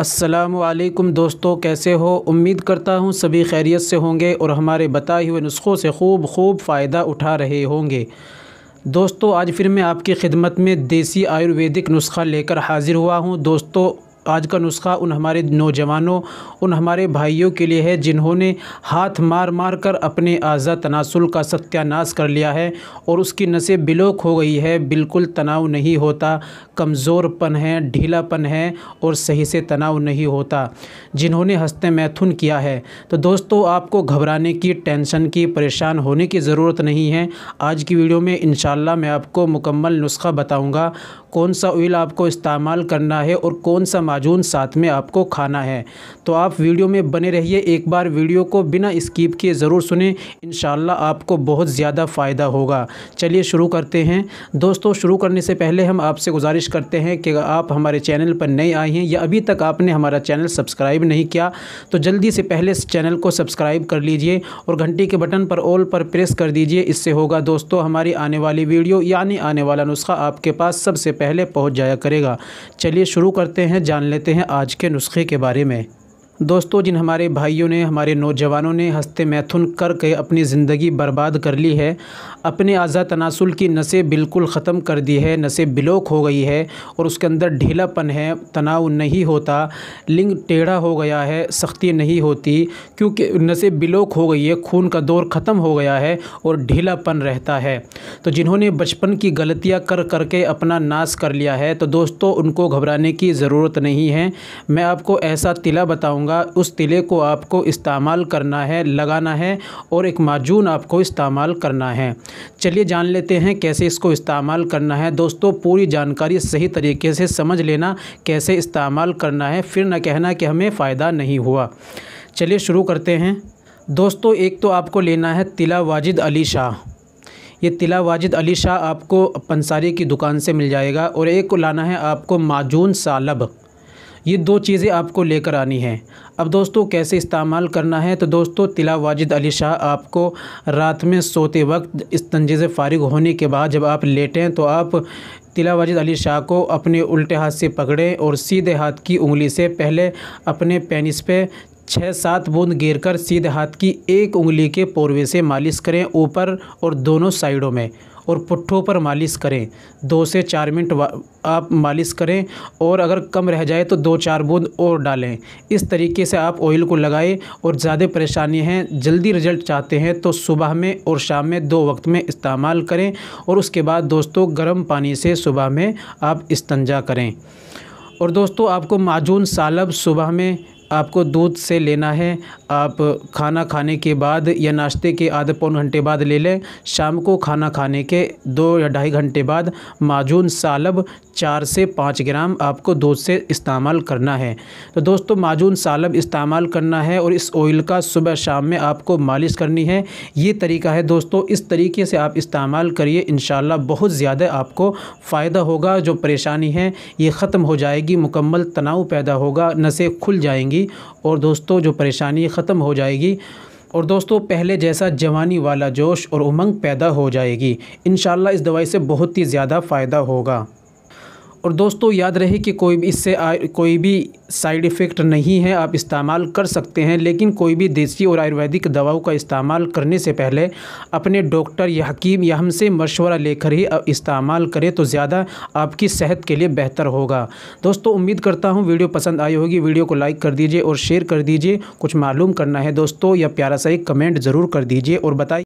असलकम दोस्तों कैसे हो उम्मीद करता हूँ सभी खैरियत से होंगे और हमारे बताए हुए नुस्खों से खूब खूब फ़ायदा उठा रहे होंगे दोस्तों आज फिर मैं आपकी खिदमत में देसी आयुर्वेदिक नुस्खा लेकर हाज़िर हुआ हूँ दोस्तों आज का नुस्खा उन हमारे नौजवानों उन हमारे भाइयों के लिए है जिन्होंने हाथ मार मार कर अपने आज़ा तनासुल का सत्यानाश कर लिया है और उसकी नसें बिलोक हो गई है बिल्कुल तनाव नहीं होता कमज़ोरपन है ढीलापन है और सही से तनाव नहीं होता जिन्होंने हस्ते मैथुन किया है तो दोस्तों आपको घबराने की टेंशन की परेशान होने की ज़रूरत नहीं है आज की वीडियो में इन मैं आपको मुकम्मल नुस्खा बताऊँगा कौन सा ऑयल आपको इस्तेमाल करना है और कौन सा ताजून साथ में आपको खाना है तो आप वीडियो में बने रहिए एक बार वीडियो को बिना स्कीप किए ज़रूर सुने इन आपको बहुत ज़्यादा फ़ायदा होगा चलिए शुरू करते हैं दोस्तों शुरू करने से पहले हम आपसे गुजारिश करते हैं कि आप हमारे चैनल पर नए आए हैं या अभी तक आपने हमारा चैनल सब्सक्राइब नहीं किया तो जल्दी से पहले इस चैनल को सब्सक्राइब कर लीजिए और घंटी के बटन पर ऑल पर प्रेस कर दीजिए इससे होगा दोस्तों हमारी आने वाली वीडियो यानी आने वाला नुस्खा आपके पास सबसे पहले पहुँच जाया करेगा चलिए शुरू करते हैं जान जान लेते हैं आज के नुस्खे के बारे में दोस्तों जिन हमारे भाइयों ने हमारे नौजवानों ने हंसते मैथुन करके अपनी ज़िंदगी बर्बाद कर ली है अपने अजा तनासुल की नसें बिल्कुल ख़त्म कर दी है नसें ब्लॉक हो गई है और उसके अंदर ढीलापन है तनाव नहीं होता लिंग टेढ़ा हो गया है सख्ती नहीं होती क्योंकि नसें ब्लॉक हो गई है खून का दौर ख़त्म हो गया है और ढीलापन रहता है तो जिन्होंने बचपन की गलतियाँ कर करके अपना नाश कर लिया है तो दोस्तों उनको घबराने की ज़रूरत नहीं है मैं आपको ऐसा तिला बताऊँगा करूँगा उस तिले को आपको इस्तेमाल करना है लगाना है और एक माजून आपको इस्तेमाल करना है चलिए जान लेते हैं कैसे इसको इस्तेमाल करना है दोस्तों पूरी जानकारी सही तरीके से समझ लेना कैसे इस्तेमाल करना है फिर न कहना कि हमें फ़ायदा नहीं हुआ चलिए शुरू करते हैं दोस्तों एक तो आपको लेना है तिला वाजिद अली शाह ये तिला वाजिद अली शाह आपको पंसारी की दुकान से मिल जाएगा और एक को लाना है आपको माजून सालब ये दो चीज़ें आपको लेकर आनी है अब दोस्तों कैसे इस्तेमाल करना है तो दोस्तों तिला वाजिद अली शाह आपको रात में सोते वक्त इस तंजे से फारिग होने के बाद जब आप लेटें तो आप तिला वाजिद अली शाह को अपने उल्टे हाथ से पकड़ें और सीधे हाथ की उंगली से पहले अपने पेनिस पे छः सात बूंद गिर कर सीधे हाथ की एक उंगली के पोरवे से मालिश करें ऊपर और दोनों साइडों में और पुट्ठों पर मालिश करें दो से चार मिनट आप मालिश करें और अगर कम रह जाए तो दो चार बूंद और डालें इस तरीके से आप ऑयल को लगाएं और ज़्यादा परेशानी है जल्दी रिजल्ट चाहते हैं तो सुबह में और शाम में दो वक्त में इस्तेमाल करें और उसके बाद दोस्तों गर्म पानी से सुबह में आप इस्तंजा करें और दोस्तों आपको माजून सालब सुबह में आपको दूध से लेना है आप खाना खाने के बाद या नाश्ते के आधे पौन घंटे बाद ले लें शाम को खाना खाने के दो या ढाई घंटे बाद माजून सालब चार से पाँच ग्राम आपको दूध से इस्तेमाल करना है तो दोस्तों माजून सालब इस्तेमाल करना है और इस ऑयल का सुबह शाम में आपको मालिश करनी है ये तरीका है दोस्तों इस तरीके से आप इस्तेमाल करिए इन बहुत ज़्यादा आपको फ़ायदा होगा जो परेशानी है ये ख़त्म हो जाएगी मुकम्मल तनाव पैदा होगा नसें खुल जाएंगी जाएगी और दोस्तों जो परेशानी ख़त्म हो जाएगी और दोस्तों पहले जैसा जवानी वाला जोश और उमंग पैदा हो जाएगी इन इस दवाई से बहुत ही ज़्यादा फ़ायदा होगा और दोस्तों याद रहे कि कोई भी इससे आ, कोई भी साइड इफ़ेक्ट नहीं है आप इस्तेमाल कर सकते हैं लेकिन कोई भी देसी और आयुर्वेदिक दवाओं का इस्तेमाल करने से पहले अपने डॉक्टर या हकीम या हमसे मशवरा लेकर ही इस्तेमाल करें तो ज़्यादा आपकी सेहत के लिए बेहतर होगा दोस्तों उम्मीद करता हूँ वीडियो पसंद आई होगी वीडियो को लाइक कर दीजिए और शेयर कर दीजिए कुछ मालूम करना है दोस्तों या प्यारा सा एक कमेंट ज़रूर कर दीजिए और बताइए